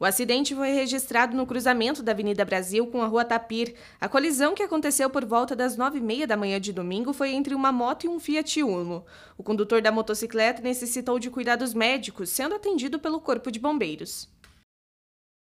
O acidente foi registrado no cruzamento da Avenida Brasil com a Rua Tapir. A colisão que aconteceu por volta das 9h30 da manhã de domingo foi entre uma moto e um Fiat Uno. O condutor da motocicleta necessitou de cuidados médicos, sendo atendido pelo Corpo de Bombeiros.